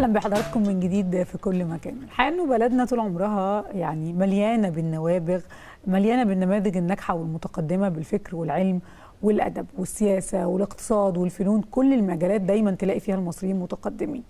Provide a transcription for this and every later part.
اهلا بحضراتكم من جديد في كل مكان الحقيقه انه بلدنا طول عمرها يعني مليانه بالنوابغ مليانه بالنماذج الناجحه والمتقدمه بالفكر والعلم والادب والسياسه والاقتصاد والفنون كل المجالات دايما تلاقي فيها المصريين متقدمين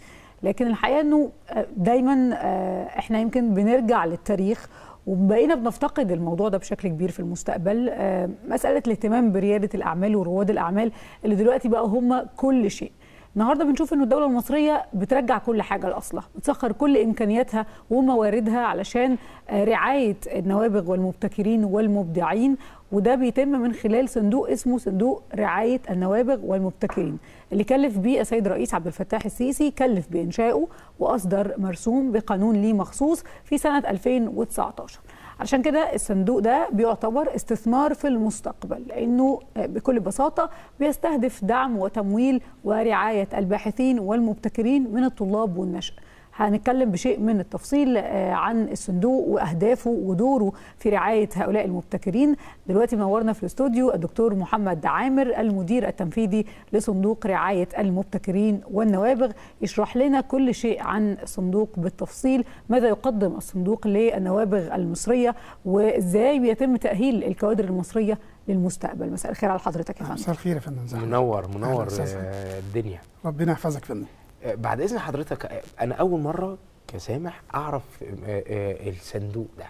لكن الحقيقه انه آه، دايما آه، احنا يمكن بنرجع للتاريخ وبقينا بنفتقد الموضوع ده بشكل كبير في المستقبل آه، مساله الاهتمام برياده الاعمال ورواد الاعمال اللي دلوقتي بقى هم كل شيء النهارده بنشوف ان الدوله المصريه بترجع كل حاجه لاصلها بتسخر كل امكانياتها ومواردها علشان آه، رعايه النوابغ والمبتكرين والمبدعين وده بيتم من خلال صندوق اسمه صندوق رعايه النوابغ والمبتكرين اللي كلف بيه السيد الرئيس عبد الفتاح السيسي كلف بانشائه واصدر مرسوم بقانون ليه مخصوص في سنه 2019 علشان كده الصندوق ده بيعتبر استثمار في المستقبل لانه بكل بساطه بيستهدف دعم وتمويل ورعايه الباحثين والمبتكرين من الطلاب والنشأ هنتكلم بشيء من التفصيل آه، عن الصندوق واهدافه ودوره في رعايه هؤلاء المبتكرين دلوقتي منورنا في الاستوديو الدكتور محمد عامر المدير التنفيذي لصندوق رعايه المبتكرين والنوابغ يشرح لنا كل شيء عن الصندوق بالتفصيل ماذا يقدم الصندوق للنوابغ المصريه وازاي بيتم تاهيل الكوادر المصريه للمستقبل مساء الخير على حضرتك يا فندم مساء الخير يا فندم منور منور آه، الدنيا ربنا يحفظك فندم بعد اذن حضرتك انا اول مره كسامح اعرف آه، آه، الصندوق ده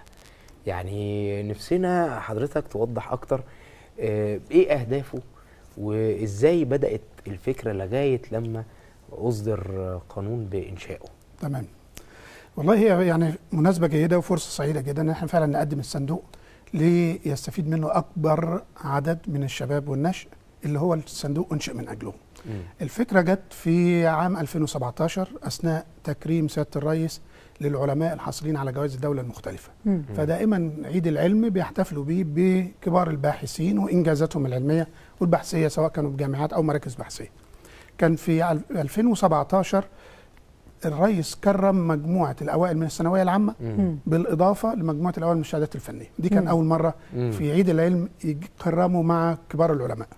يعني نفسنا حضرتك توضح اكتر آه، ايه اهدافه وازاي بدات الفكره لغايه لما اصدر قانون بانشائه تمام والله هي يعني مناسبه جيده وفرصه سعيده جدا ان احنا فعلا نقدم الصندوق ليستفيد منه اكبر عدد من الشباب والنشء اللي هو الصندوق انشئ من اجلهم الفكرة جت في عام 2017 أثناء تكريم سيادة الرئيس للعلماء الحاصلين على جوائز الدولة المختلفة مم. فدائما عيد العلم بيحتفلوا به بكبار الباحثين وإنجازاتهم العلمية والبحثية سواء كانوا بجامعات أو مراكز بحثية كان في 2017 الرئيس كرم مجموعة الأوائل من الثانوية العامة مم. بالإضافة لمجموعة الأوائل من الشهادات الفنية دي كان مم. أول مرة مم. في عيد العلم يكرموا مع كبار العلماء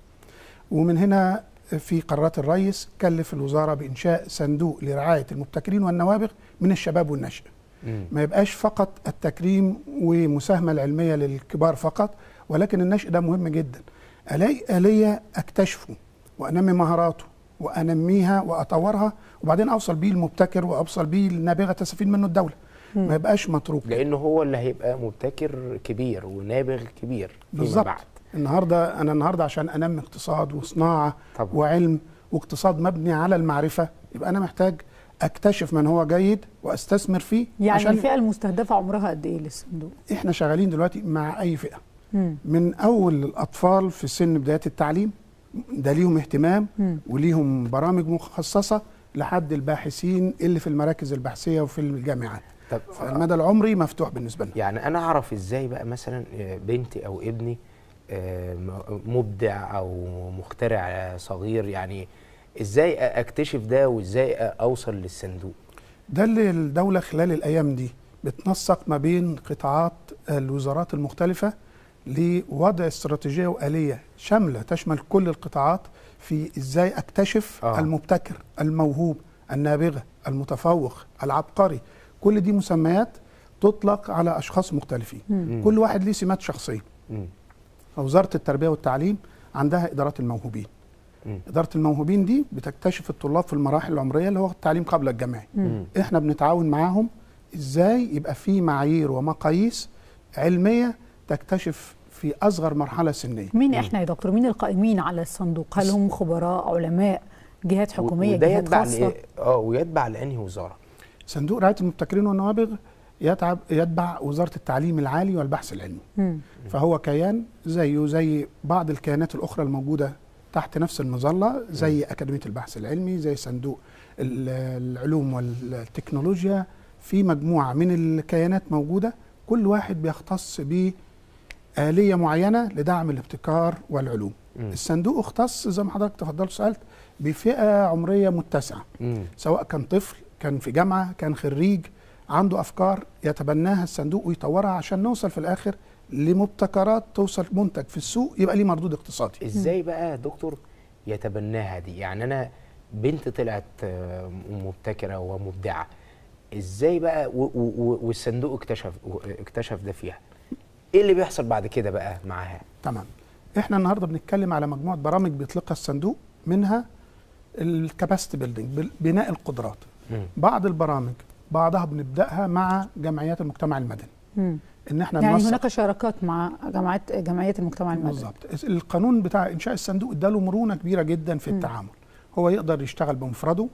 ومن هنا في قرارات الرئيس كلف الوزاره بانشاء صندوق لرعايه المبتكرين والنوابغ من الشباب والنشأ ما يبقاش فقط التكريم ومساهمه العلميه للكبار فقط ولكن النشء ده مهم جدا الاقي اليه اكتشفه وانمي مهاراته وانميها واطورها وبعدين اوصل بيه المبتكر واوصل بيه النابغه تستفيد منه الدوله ما يبقاش متروك لانه هو اللي هيبقى مبتكر كبير ونابغ كبير بالظبط النهارده انا النهارده عشان انمي اقتصاد وصناعه طبعا. وعلم واقتصاد مبني على المعرفه يبقى انا محتاج اكتشف من هو جيد واستثمر فيه يعني عشان الفئه المستهدفه عمرها قد ايه للصندوق؟ احنا شغالين دلوقتي مع اي فئه مم. من اول الاطفال في سن بدايه التعليم ده ليهم اهتمام مم. وليهم برامج مخصصه لحد الباحثين اللي في المراكز البحثيه وفي الجامعات طب فالمدى العمري مفتوح بالنسبه لنا يعني انا اعرف ازاي بقى مثلا آه، بنتي او ابني آه، مبدع او مخترع صغير يعني ازاي اكتشف ده وازاي اوصل للصندوق ده اللي الدوله خلال الايام دي بتنسق ما بين قطاعات الوزارات المختلفه لوضع استراتيجيه واليه شامله تشمل كل القطاعات في ازاي اكتشف آه. المبتكر الموهوب النابغه المتفوق العبقري كل دي مسميات تطلق على اشخاص مختلفين مم. كل واحد ليه سمات شخصيه مم. وزارة التربيه والتعليم عندها ادارات الموهوبين مم. اداره الموهوبين دي بتكتشف الطلاب في المراحل العمريه اللي هو التعليم قبل الجامعي احنا بنتعاون معاهم ازاي يبقى في معايير ومقاييس علميه تكتشف في اصغر مرحله سنيه مين احنا يا دكتور مين القائمين على الصندوق هل هم خبراء علماء جهات حكوميه جهات خاصه اه ويتبع لانهي وزاره صندوق رعايه المبتكرين والنوابغ يتعب يتبع وزاره التعليم العالي والبحث العلمي مم. فهو كيان زيه زي بعض الكيانات الاخرى الموجوده تحت نفس المظله زي مم. اكاديميه البحث العلمي زي صندوق العلوم والتكنولوجيا في مجموعه من الكيانات موجوده كل واحد بيختص بآلية معينة لدعم الابتكار والعلوم مم. الصندوق اختص زي ما حضرتك تفضلت سألت بفئة عمرية متسعة مم. سواء كان طفل كان في جامعة كان خريج عنده افكار يتبناها الصندوق ويطورها عشان نوصل في الاخر لمبتكرات توصل منتج في السوق يبقى ليه مردود اقتصادي ازاي بقى يا دكتور يتبناها دي يعني انا بنت طلعت آه، مبتكره ومبدعه ازاي بقى والصندوق اكتشف اكتشف ده فيها ايه اللي بيحصل بعد كده بقى معاها تمام احنا النهارده بنتكلم على مجموعه برامج بيطلقها الصندوق منها الكاباستي بيلدينج بناء القدرات بعض البرامج بعضها بنبداها مع جمعيات المجتمع المدني مم. ان احنا يعني هناك شراكات مع جمعيات جمعيات المجتمع المدني بالظبط القانون بتاع انشاء الصندوق اداله مرونه كبيره جدا في التعامل هو يقدر يشتغل بمفرده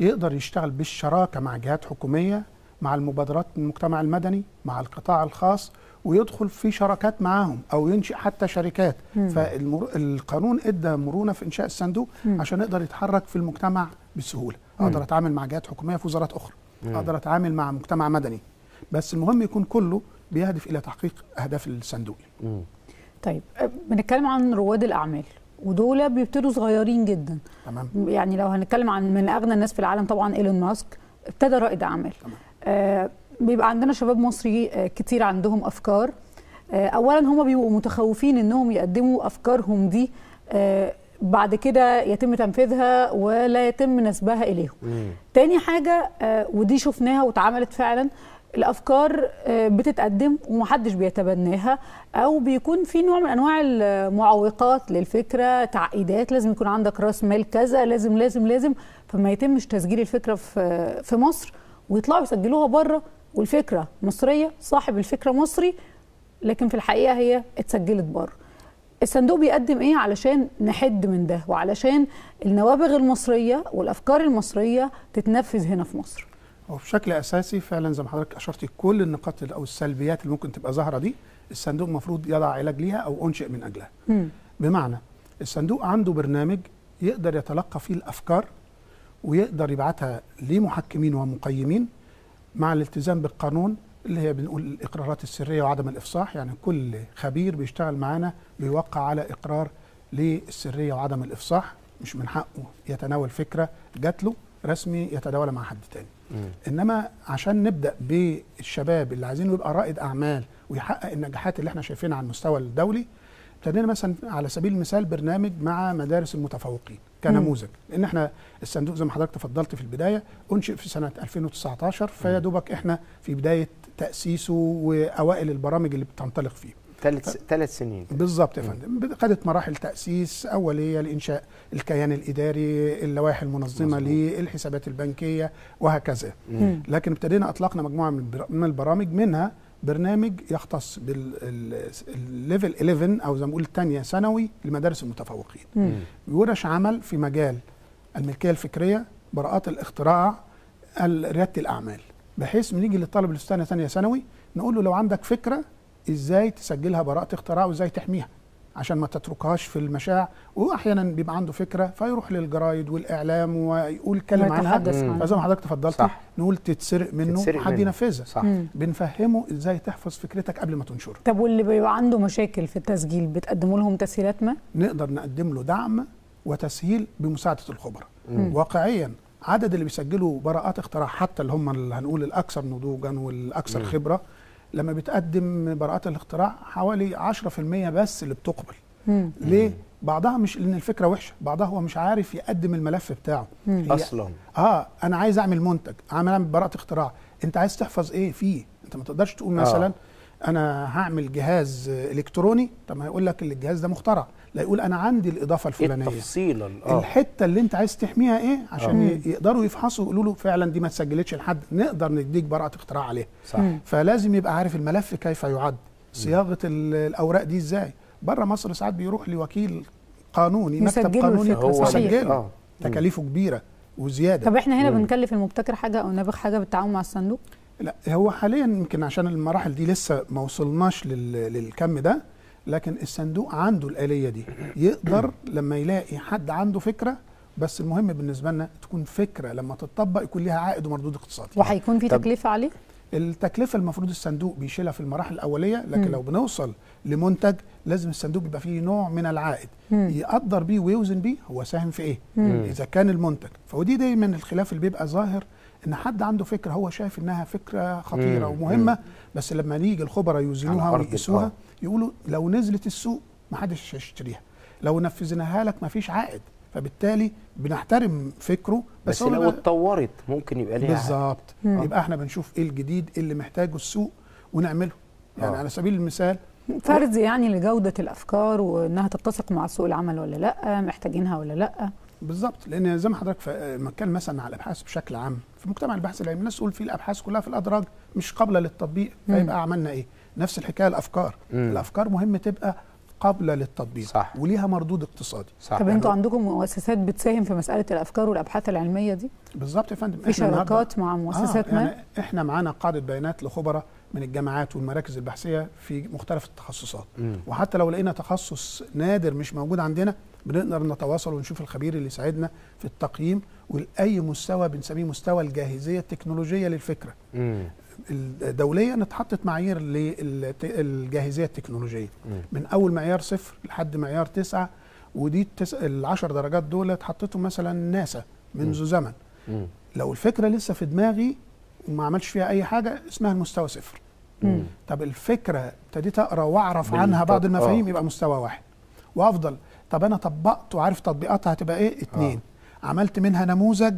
يقدر يشتغل بالشراكه مع جهات حكوميه مع المبادرات من المجتمع المدني مع القطاع الخاص ويدخل في شراكات معاهم او ينشئ حتى شركات فالقانون ادى مرونه في انشاء الصندوق عشان يقدر يتحرك في المجتمع بسهوله اقدر اتعامل مع جهات حكوميه في وزارات اخرى اقدر اتعامل مع مجتمع مدني بس المهم يكون كله بيهدف الى تحقيق اهداف الصندوق طيب أه، بنتكلم عن رواد الاعمال ودول بيبتدوا صغيرين جدا تمام يعني لو هنتكلم عن من اغنى الناس في العالم طبعا ايلون ماسك ابتدى رائد اعمال تمام. آه بيبقى عندنا شباب مصري آه كتير عندهم افكار آه اولا هم بيبقوا متخوفين انهم يقدموا افكارهم دي آه بعد كده يتم تنفيذها ولا يتم نسبها اليهم تاني حاجه آه، ودي شفناها واتعملت فعلا الافكار آه، بتتقدم ومحدش بيتبناها او بيكون في نوع من انواع المعوقات للفكره تعقيدات لازم يكون عندك راس مال كذا لازم لازم لازم فما يتمش تسجيل الفكره في في مصر ويطلعوا يسجلوها بره والفكره مصريه صاحب الفكره مصري لكن في الحقيقه هي اتسجلت بره الصندوق بيقدم ايه علشان نحد من ده وعلشان النوابغ المصريه والافكار المصريه تتنفذ هنا في مصر وبشكل اساسي فعلا زي ما حضرتك اشرتي كل النقاط او السلبيات اللي ممكن تبقى ظاهره دي الصندوق المفروض يضع علاج ليها او انشئ من اجلها م. بمعنى الصندوق عنده برنامج يقدر يتلقى فيه الافكار ويقدر يبعتها لمحكمين ومقيمين مع الالتزام بالقانون اللي هي بنقول الاقرارات السريه وعدم الافصاح يعني كل خبير بيشتغل معانا بيوقع على اقرار للسريه وعدم الافصاح مش من حقه يتناول فكره جات له رسمي يتداولها مع حد تاني مم. انما عشان نبدا بالشباب اللي عايزينه يبقى رائد اعمال ويحقق النجاحات اللي احنا شايفينها على المستوى الدولي ابتدينا مثلا على سبيل المثال برنامج مع مدارس المتفوقين كنموذج لان احنا الصندوق زي ما حضرتك تفضلت في البدايه انشئ في سنه 2019 فيا دوبك احنا في بدايه تاسيسه واوائل البرامج اللي بتنطلق فيه ثلاث ثلاث سنين بالظبط يا فندم خدت مراحل تاسيس اوليه لانشاء الكيان الاداري اللوائح المنظمه ليه الحسابات البنكيه وهكذا مم. لكن ابتدينا اطلقنا مجموعه من البرامج منها برنامج يختص بالليفل 11 او زي ما بنقول الثانيه ثانوي لمدارس المتفوقين. مم. ورش عمل في مجال الملكيه الفكريه، براءات الاختراع، رياده الاعمال. بحيث بنيجي للطالب اللي في ثانيه ثانوي نقول له لو عندك فكره ازاي تسجلها براءه اختراع وازاي تحميها عشان ما تتركهاش في المشاع واحيانا بيبقى عنده فكره فيروح للجرايد والاعلام ويقول كلمه عنها فزي ما حضرتك تفضلت صح. نقول تتسرق منه حد ينفذها بنفهمه ازاي تحفظ فكرتك قبل ما تنشرها طب واللي بيبقى عنده مشاكل في التسجيل بتقدموا لهم تسهيلات ما نقدر نقدم له دعم وتسهيل بمساعده الخبراء واقعيا عدد اللي بيسجلوا براءات اختراع حتى اللي هم اللي هنقول الاكثر نضوجا والاكثر خبره لما بتقدم براءات الاختراع حوالي 10% بس اللي بتقبل مم. ليه؟ بعضها مش لان الفكره وحشه بعضها هو مش عارف يقدم الملف بتاعه اصلا اه انا عايز اعمل منتج عامل براءه اختراع انت عايز تحفظ ايه فيه انت ما تقدرش تقول آه. مثلا آه. انا هعمل جهاز الكتروني طب ما هيقول لك الجهاز ده مخترع لا يقول انا عندي الاضافه إيه الفلانيه اه الحته اللي انت عايز تحميها ايه عشان أوه. يقدروا يفحصوا ويقولوا له فعلا دي ما اتسجلتش لحد نقدر نديك براءه اختراع عليها صح. فلازم يبقى عارف الملف كيف يعد صياغه الاوراق دي ازاي بره مصر ساعات بيروح لوكيل قانوني مكتب قانوني هو سجله تكاليفه كبيره وزياده طب احنا هنا مم. بنكلف المبتكر حاجه او النابغ حاجه بالتعاون مع الصندوق لا هو حاليا يمكن عشان المراحل دي لسه ما وصلناش للكم ده لكن الصندوق عنده الآلية دي يقدر لما يلاقي حد عنده فكرة بس المهم بالنسبة لنا تكون فكرة لما تتطبق يكون ليها عائد ومردود اقتصادي وهيكون في تكلفة عليه؟ التكلفة المفروض الصندوق بيشيلها في المراحل الأولية لكن م. لو بنوصل لمنتج لازم الصندوق بيبقى فيه نوع من العائد م. يقدر بيه ويوزن بيه هو ساهم في إيه؟ م. إذا كان المنتج فودي دايما الخلاف اللي بيبقى ظاهر ان حد عنده فكره هو شايف انها فكره خطيره مم. ومهمه مم. بس لما نيجي الخبراء يوزنوها ويقيسوها آه. يقولوا لو نزلت السوق ما حدش هيشتريها لو نفذناها لك ما فيش عائد فبالتالي بنحترم فكره بس, بس لو اتطورت ممكن يبقى ليها بالظبط يبقى احنا بنشوف ايه الجديد إيه اللي محتاجه السوق ونعمله يعني أوه. على سبيل المثال فرض يعني لجودة الأفكار وإنها تتسق مع سوق العمل ولا لأ محتاجينها ولا لأ بالظبط لان زي ما حضرتك لما اتكلم مثلا على الابحاث بشكل عام في مجتمع البحث العلمي الناس تقول في الابحاث كلها في الادراج مش قابله للتطبيق فيبقى عملنا ايه؟ نفس الحكايه الافكار مم. الافكار مهم تبقى قابله للتطبيق صح. وليها مردود اقتصادي صح. طب انتوا يعني عندكم مؤسسات بتساهم في مساله الافكار والابحاث العلميه دي بالظبط يا فندم في شراكات مع مؤسسات آه ما يعني احنا معانا قاعده بيانات لخبراء من الجامعات والمراكز البحثيه في مختلف التخصصات م. وحتى لو لقينا تخصص نادر مش موجود عندنا بنقدر نتواصل ونشوف الخبير اللي يساعدنا في التقييم ولاي مستوى بنسميه مستوى الجاهزيه التكنولوجيه للفكره م. الدوليه اتحطت معايير للجاهزيه التكنولوجيه م. من اول معيار صفر لحد معيار تسعة ودي التس... العشر درجات دول اتحطتهم مثلا ناسا منذ زمن لو الفكره لسه في دماغي وما عملش فيها اي حاجه اسمها المستوى صفر مم. طب الفكره ابتديت اقرا واعرف عنها بعض المفاهيم آه. يبقى مستوى واحد وافضل طب انا طبقت وعارف تطبيقاتها هتبقى ايه اتنين آه. عملت منها نموذج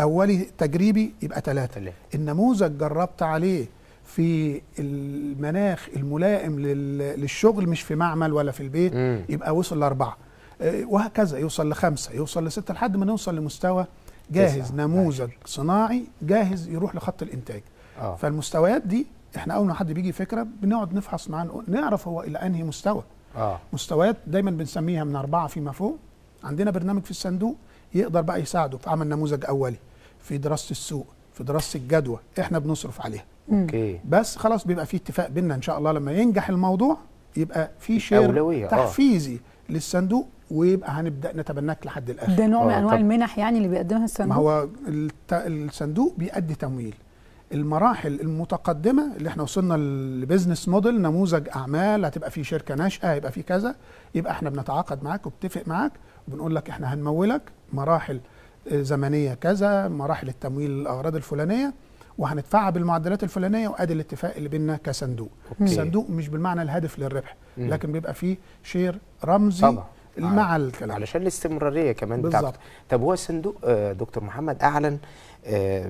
اولي تجريبي يبقى ثلاثة النموذج جربت عليه في المناخ الملائم للشغل مش في معمل ولا في البيت مم. يبقى وصل لأربعة آه، وهكذا يوصل لخمسة يوصل لستة لحد ما نوصل لمستوى جاهز تسعة. نموذج صناعي جاهز يروح لخط الانتاج أوه. فالمستويات دي احنا اول ما حد بيجي فكره بنقعد نفحص معاه نعرف هو الى انهي مستوى آه. مستويات دايما بنسميها من اربعه فيما فوق عندنا برنامج في الصندوق يقدر بقى يساعده في عمل نموذج اولي في دراسه السوق في دراسه الجدوى احنا بنصرف عليها اوكي بس خلاص بيبقى في اتفاق بيننا ان شاء الله لما ينجح الموضوع يبقى في شير أولوية. آه. تحفيزي للصندوق ويبقى هنبدا نتبناك لحد الاخر ده نوع من آه، انواع المنح يعني اللي بيقدمها الصندوق ما هو الصندوق بيأدي تمويل المراحل المتقدمه اللي احنا وصلنا لبزنس موديل نموذج اعمال هتبقى في شركه ناشئه هيبقى في كذا يبقى احنا بنتعاقد معاك وبتفق معاك وبنقول لك احنا هنمولك مراحل آه، زمنيه كذا مراحل التمويل الاغراض الفلانيه وهندفعها بالمعدلات الفلانيه وادي الاتفاق اللي بيننا كصندوق أوكي. الصندوق مش بالمعنى الهادف للربح لكن بيبقى فيه شير رمزي طبعا. آه. مع الكلام علشان الاستمراريه كمان بالظبط طب هو الصندوق آه، دكتور محمد اعلن آه،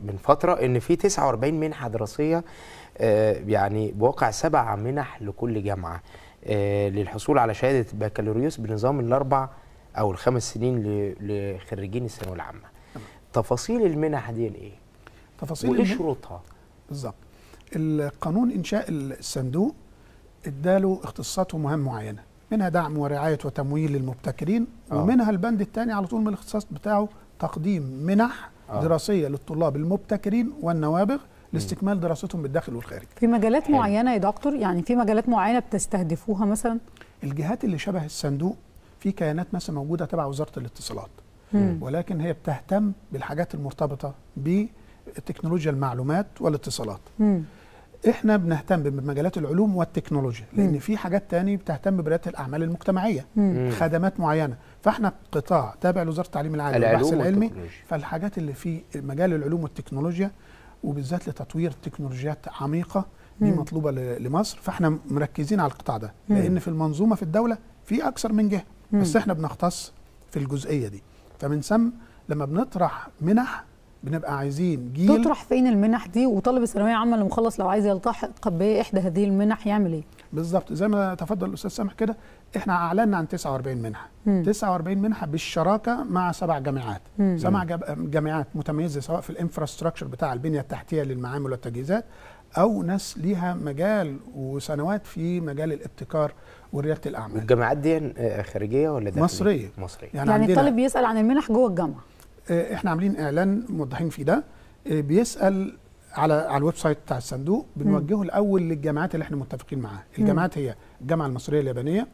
من فتره ان في 49 منحه دراسيه يعني بواقع سبع منح لكل جامعه للحصول على شهاده بكالوريوس بنظام الاربع او الخمس سنين لخريجين الثانويه العامه تفاصيل المنح دي ايه تفاصيل وايه شروطها بالظبط القانون انشاء الصندوق اداله اختصاصات ومهام معينه منها دعم ورعاية وتمويل للمبتكرين أوه. ومنها البند الثاني على طول من الاختصاص بتاعه تقديم منح أوه. دراسية للطلاب المبتكرين والنوابغ لاستكمال دراستهم بالداخل والخارج في مجالات حلو. معينة يا دكتور يعني في مجالات معينة بتستهدفوها مثلا الجهات اللي شبه الصندوق في كيانات مثلا موجودة تبع وزارة الاتصالات مم. ولكن هي بتهتم بالحاجات المرتبطة بتكنولوجيا المعلومات والاتصالات مم. احنا بنهتم بمجالات العلوم والتكنولوجيا لان في حاجات تاني بتهتم برياده الاعمال المجتمعيه مم. خدمات معينه فاحنا قطاع تابع لوزاره التعليم العالي والبحث العلمي فالحاجات اللي في مجال العلوم والتكنولوجيا وبالذات لتطوير تكنولوجيات عميقه دي مم. مطلوبه لمصر فاحنا مركزين على القطاع ده مم. لان في المنظومه في الدوله في اكثر من جهه بس احنا بنختص في الجزئيه دي فمن ثم لما بنطرح منح بنبقى عايزين جيل تطرح فين المنح دي وطالب الثانويه العامه اللي مخلص لو عايز يلتحق باحدى إيه هذه المنح يعمل ايه؟ بالظبط زي ما تفضل الاستاذ سامح كده احنا اعلنا عن 49 منحه مم. 49 منحه بالشراكه مع سبع جامعات سبع جامعات متميزه سواء في الانفراستراكشر بتاع البنيه التحتيه للمعامل والتجهيزات او ناس ليها مجال وسنوات في مجال الابتكار ورياده الاعمال الجامعات دي خارجيه ولا داخليه مصريه مصريه يعني, يعني الطالب يسال عن المنح جوه الجامعه آه، احنا عاملين اعلان موضحين فيه ده آه، بيسال على على الويب سايت بتاع الصندوق بنوجهه الاول للجامعات اللي احنا متفقين معاها الجامعات هي الجامعه المصريه اليابانيه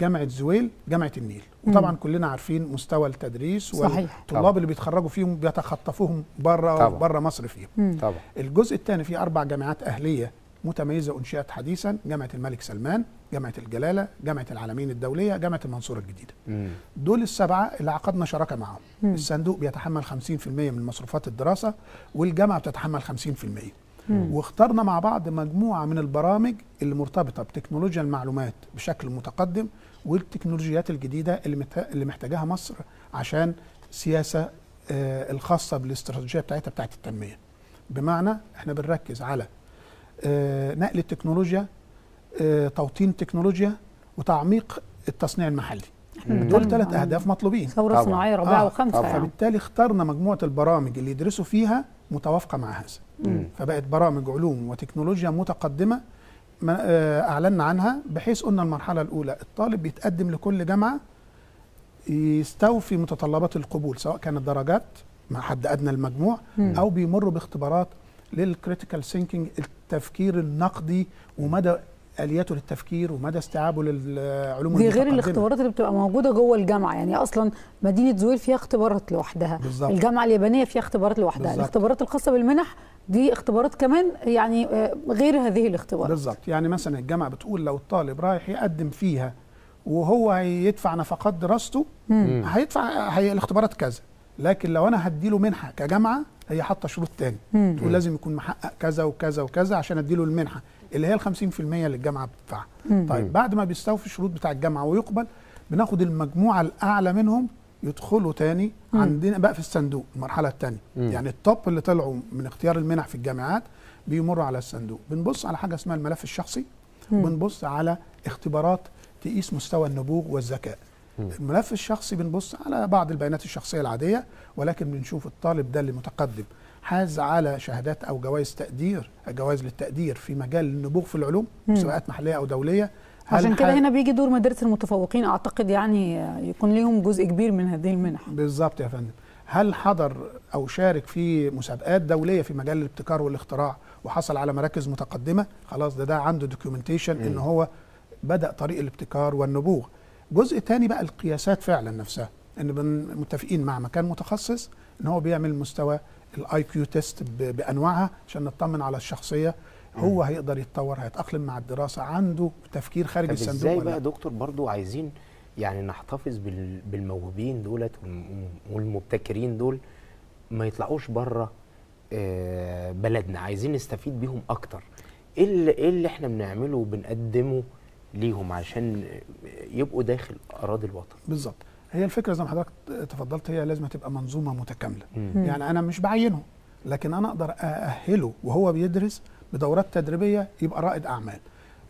جامعه زويل جامعه النيل وطبعا كلنا عارفين مستوى التدريس والطلاب اللي بيتخرجوا فيهم بيتخطفوهم بره بره مصر فيهم طبعا. الجزء الثاني في اربع جامعات اهليه متميزه انشئت حديثا جامعه الملك سلمان جامعه الجلاله جامعه العالمين الدوليه جامعه المنصوره الجديده مم. دول السبعه اللي عقدنا شراكه معاهم مم. الصندوق بيتحمل 50% من مصروفات الدراسه والجامعه بتتحمل 50% مم. واخترنا مع بعض مجموعه من البرامج اللي مرتبطه بتكنولوجيا المعلومات بشكل متقدم والتكنولوجيات الجديده اللي اللي محتاجاها مصر عشان سياسة آه الخاصه بالاستراتيجيه بتاعتها بتاعت التنميه بمعنى احنا بنركز على آه نقل التكنولوجيا توطين تكنولوجيا وتعميق التصنيع المحلي دول ثلاث اهداف مطلوبين ثوره صناعيه رابعه آه وخمسه آه. فبالتالي اخترنا مجموعه البرامج اللي يدرسوا فيها متوافقه مع هذا فبقت برامج علوم وتكنولوجيا متقدمه آه، اعلنا عنها بحيث قلنا المرحله الاولى الطالب بيتقدم لكل جامعه يستوفي متطلبات القبول سواء كانت درجات مع حد ادنى المجموع مم. او بيمروا باختبارات للكريتيكال ثينكينج التفكير النقدي ومدى الياته للتفكير ومدى استيعابه للعلوم دي غير الاختبارات اللي بتبقى موجوده جوه الجامعه يعني اصلا مدينه زويل فيها اختبارات لوحدها بالزبط. الجامعه اليابانيه فيها اختبارات لوحدها بالزبط. الاختبارات الخاصه بالمنح دي اختبارات كمان يعني آه، غير هذه الاختبارات بالظبط يعني مثلا الجامعه بتقول لو الطالب رايح يقدم فيها وهو هيدفع نفقات دراسته مم. هيدفع هي الاختبارات كذا لكن لو انا هديله منحه كجامعه هي حاطه شروط تاني مم. تقول لازم يكون محقق كذا وكذا وكذا عشان اديله المنحه اللي هي ال 50% اللي الجامعه بتدفعها طيب بعد ما بيستوفي الشروط بتاع الجامعه ويقبل بناخد المجموعه الاعلى منهم يدخلوا تاني مم. عندنا بقى في الصندوق المرحله الثانيه يعني التوب اللي طلعوا من اختيار المنح في الجامعات بيمروا على الصندوق بنبص على حاجه اسمها الملف الشخصي وبنبص على اختبارات تقيس مستوى النبوغ والذكاء الملف الشخصي بنبص على بعض البيانات الشخصيه العاديه ولكن بنشوف الطالب ده اللي متقدم حاز على شهادات او جوائز تقدير جوائز للتقدير في مجال النبوغ في العلوم مسابقات محليه او دوليه عشان كده هنا بيجي دور مدارس المتفوقين اعتقد يعني يكون ليهم جزء كبير من هذه المنح بالظبط يا فندم هل حضر او شارك في مسابقات دوليه في مجال الابتكار والاختراع وحصل على مراكز متقدمه خلاص ده ده عنده دوكيومنتيشن ان هو بدا طريق الابتكار والنبوغ جزء تاني بقى القياسات فعلا نفسها ان متفقين مع مكان متخصص ان هو بيعمل مستوى الاي كيو تيست بانواعها عشان نطمن على الشخصيه هو هيقدر يتطور هيتاقلم مع الدراسه عنده تفكير خارج الصندوق ازاي بقى دكتور برضو عايزين يعني نحتفظ بالموهوبين دولت والمبتكرين دول ما يطلعوش بره آه، بلدنا عايزين نستفيد بيهم اكتر ايه اللي, إيه اللي احنا بنعمله وبنقدمه ليهم عشان يبقوا داخل اراضي الوطن بالظبط هي الفكره زي ما حضرتك تفضلت هي لازم تبقى منظومه متكامله مم. يعني انا مش بعينه لكن انا اقدر ااهله وهو بيدرس بدورات تدريبيه يبقى رائد اعمال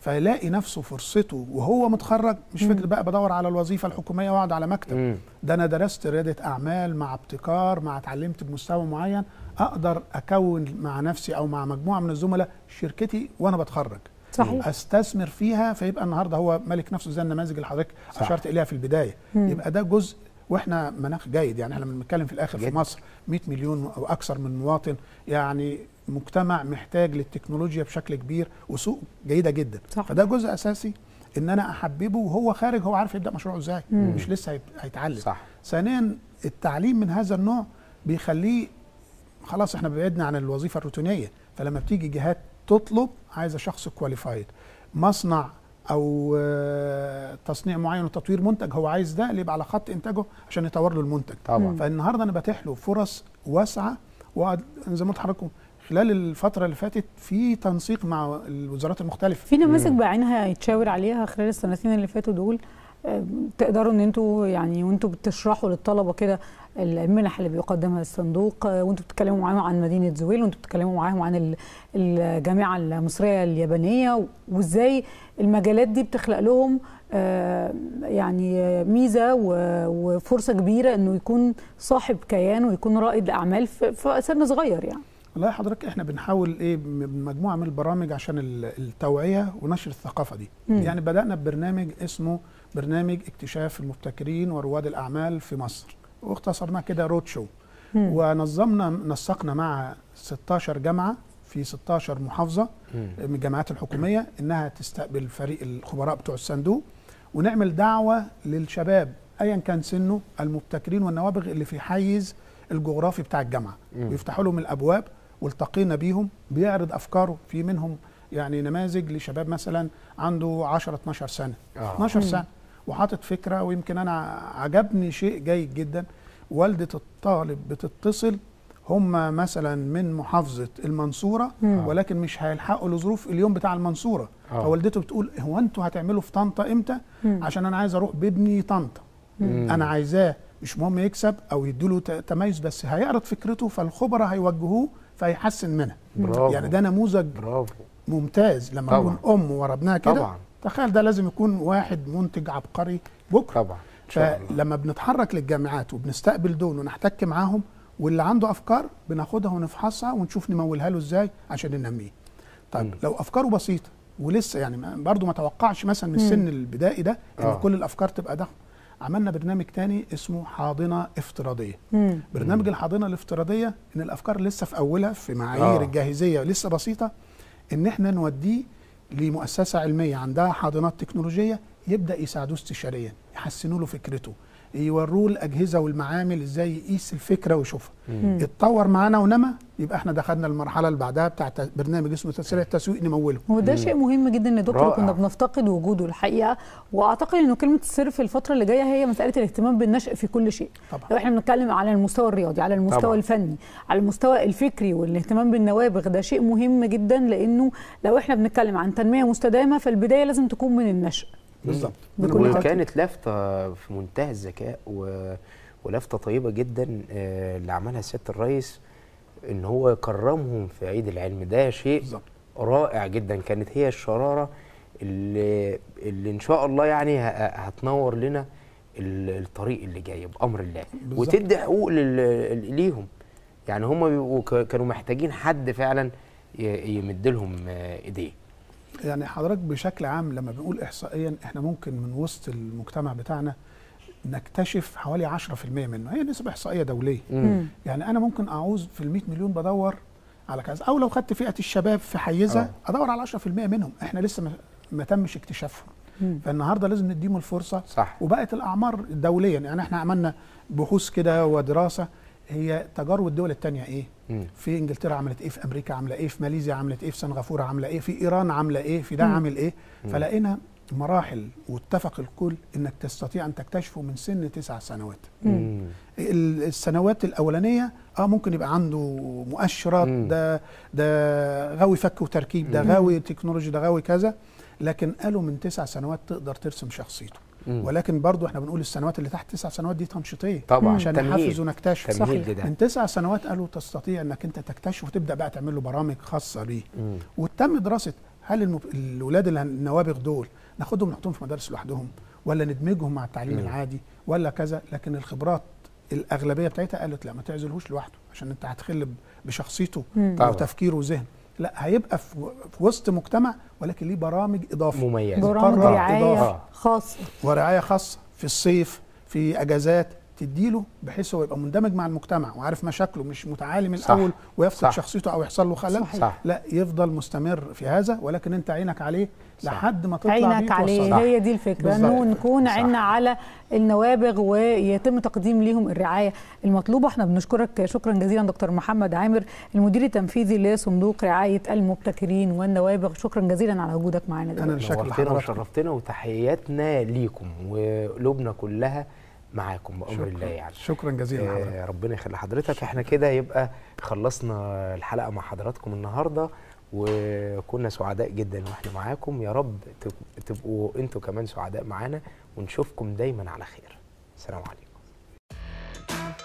فيلاقي نفسه فرصته وهو متخرج مش فكره بقى بدور على الوظيفه الحكوميه واقعد على مكتب مم. ده انا درست رياده اعمال مع ابتكار مع اتعلمت بمستوى معين اقدر اكون مع نفسي او مع مجموعه من الزملاء شركتي وانا بتخرج صحيح. استثمر فيها فيبقى النهارده هو ملك نفسه زي النماذج اللي حضرتك اشرت اليها في البدايه مم. يبقى ده جزء واحنا مناخ جيد يعني احنا بنتكلم في الاخر جيد. في مصر 100 مليون او اكثر من مواطن يعني مجتمع محتاج للتكنولوجيا بشكل كبير وسوق جيده جدا صح. فده جزء اساسي ان انا احببه وهو خارج هو عارف يبدا مشروعه ازاي مش لسه هيتعلم صح. ثانيا التعليم من هذا النوع بيخليه خلاص احنا بعدنا عن الوظيفه الروتينيه فلما بتيجي جهات تطلب عايزه شخص كواليفايد مصنع او آه، تصنيع معين وتطوير منتج هو عايز ده اللي يبقى على خط انتاجه عشان يطور له المنتج طبعا فالنهارده انا بتيح له فرص واسعه وزي ما قلت لحضراتكم خلال الفتره اللي فاتت في تنسيق مع الوزارات المختلفه في نماذج بعينها يتشاور عليها خلال السنتين اللي فاتوا دول تقدروا ان انتوا يعني وانتوا بتشرحوا للطلبه كده المنح اللي بيقدمها الصندوق وانتوا بتتكلموا معاهم عن مدينه زويل وانتوا بتتكلموا معاهم عن الجامعه المصريه اليابانيه وازاي المجالات دي بتخلق لهم آه، يعني ميزه وفرصه كبيره انه يكون صاحب كيان ويكون رائد اعمال في سن صغير يعني والله حضرتك احنا بنحاول ايه مجموعه من البرامج عشان التوعيه ونشر الثقافه دي م. يعني بدانا ببرنامج اسمه برنامج اكتشاف المبتكرين ورواد الأعمال في مصر واختصرناه كده رود شو ونظمنا نسقنا مع 16 جامعة في 16 محافظة مم. من الجامعات الحكومية إنها تستقبل فريق الخبراء بتوع الصندوق ونعمل دعوة للشباب أيا كان سنه المبتكرين والنوابغ اللي في حيز الجغرافي بتاع الجامعة ويفتحوا لهم الأبواب والتقينا بيهم بيعرض أفكاره في منهم يعني نماذج لشباب مثلا عنده 10 12 سنه آه. 12 سنه وحاطط فكره ويمكن انا عجبني شيء جيد جدا والده الطالب بتتصل هم مثلا من محافظه المنصوره مم. آه. ولكن مش هيلحقوا لظروف اليوم بتاع المنصوره أوه. فوالدته بتقول هو انتوا هتعملوا في طنطا امتى مم. عشان انا عايز اروح بابني طنطا انا عايزاه مش مهم يكسب او يديله تميز بس هيعرض فكرته فالخبراء هيوجهوه فيحسن منها برافو. يعني ده نموذج برافو. ممتاز لما يكون ام ورا ابنها كده طبعا تخيل ده لازم يكون واحد منتج عبقري بكره طبعا فلما بنتحرك للجامعات وبنستقبل دول ونحتك معاهم واللي عنده افكار بناخدها ونفحصها ونشوف نمولها له ازاي عشان ننميه طيب مم. لو افكاره بسيطه ولسه يعني برضه ما توقعش مثلا من السن البدائي ده ان آه. كل الافكار تبقى ضخمه عملنا برنامج تاني اسمه حاضنه افتراضيه مم. برنامج الحاضنه الافتراضيه ان الافكار لسه في اولها في معايير آه. الجاهزيه لسه بسيطه ان احنا نوديه لمؤسسه علميه عندها حاضنات تكنولوجيه يبدا يساعدوه استشاريا يحسنوا له فكرته يوروه الاجهزه والمعامل ازاي يقيس الفكره ويشوفها اتطور معانا ونما يبقى احنا دخلنا المرحله اللي بعدها بتاعه برنامج اسمه تسريع التسويق نموله وده شيء مهم جدا ان دكتور كنا بنفتقد وجوده الحقيقه واعتقد انه كلمه السر في الفتره اللي جايه هي مساله الاهتمام بالنشء في كل شيء طبعا. لو احنا بنتكلم على المستوى الرياضي على المستوى طبعا. الفني على المستوى الفكري والاهتمام بالنوابغ ده شيء مهم جدا لانه لو احنا بنتكلم عن تنميه مستدامه فالبدايه لازم تكون من النشء بالظبط وكانت لافته في منتهى الذكاء و... ولافته طيبه جدا آه، اللي عملها سياده الرئيس ان هو كرمهم في عيد العلم ده شيء بالزبط. رائع جدا كانت هي الشراره اللي اللي ان شاء الله يعني هتنور لنا الطريق اللي جاي بامر الله بالزبط. وتدي حقوق ليهم يعني هم كانوا محتاجين حد فعلا يمد لهم آه، ايديه يعني حضرتك بشكل عام لما بنقول احصائيا احنا ممكن من وسط المجتمع بتاعنا نكتشف حوالي 10% منه هي نسبه احصائيه دوليه مم. يعني انا ممكن اعوز في ال 100 مليون بدور على كذا او لو خدت فئه الشباب في حيزها آه. ادور على 10% منهم احنا لسه ما تمش اكتشافهم فالنهارده لازم نديهم الفرصه صح. وبقت الاعمار دوليا يعني احنا عملنا بحوث كده ودراسه هي تجارب الدول الثانيه ايه مم. في انجلترا عملت ايه في امريكا عامله ايه في ماليزيا عملت ايه في سنغافوره عامله ايه في ايران عامله ايه في ده عامل ايه فلقينا مراحل واتفق الكل انك تستطيع ان تكتشفه من سن تسع سنوات مم. السنوات الاولانيه اه ممكن يبقى عنده مؤشرات مم. ده ده غاوي فك وتركيب ده غاوي تكنولوجي ده غاوي كذا لكن قالوا من تسع سنوات تقدر ترسم شخصيته ولكن برضو احنا بنقول السنوات اللي تحت تسع سنوات دي تنشيطيه طبعا عشان نحفز ونكتشف صحيح من تسع سنوات قالوا تستطيع انك انت تكتشف وتبدا بقى تعمل له برامج خاصه ليه وتم دراسه هل المب... الاولاد اللي النوابغ دول ناخدهم نحطهم في مدارس لوحدهم ولا ندمجهم مع التعليم مم. العادي ولا كذا لكن الخبرات الاغلبيه بتاعتها قالت لا ما تعزلهوش لوحده عشان انت هتخل بشخصيته وتفكيره وذهنه لا هيبقى في وسط مجتمع ولكن ليه برامج اضافه مميزه برامج رعايه خاصه ورعايه خاصه في الصيف في اجازات تديله بحيث هو يبقى مندمج مع المجتمع وعارف مشاكله مش متعالي من الاول ويفقد شخصيته او يحصل له خلل صح لا يفضل مستمر في هذا ولكن انت عينك عليه لحد ما تطلع عينك عليه هي دي الفكره انه نكون عنا على النوابغ ويتم تقديم ليهم الرعايه المطلوبه احنا بنشكرك شكرا جزيلا دكتور محمد عامر المدير التنفيذي لصندوق رعايه المبتكرين والنوابغ شكرا جزيلا على وجودك معانا دلوقتي انا شكرا وشرفتنا وتحياتنا ليكم وقلوبنا كلها معاكم بامر الله يعني شكرا جزيلا آه ربنا يخلي حضرتك احنا كده يبقى خلصنا الحلقه مع حضراتكم النهارده وكنا سعداء جدا واحنا معاكم يا رب تبقوا انتوا كمان سعداء معانا ونشوفكم دايما على خير سلام عليكم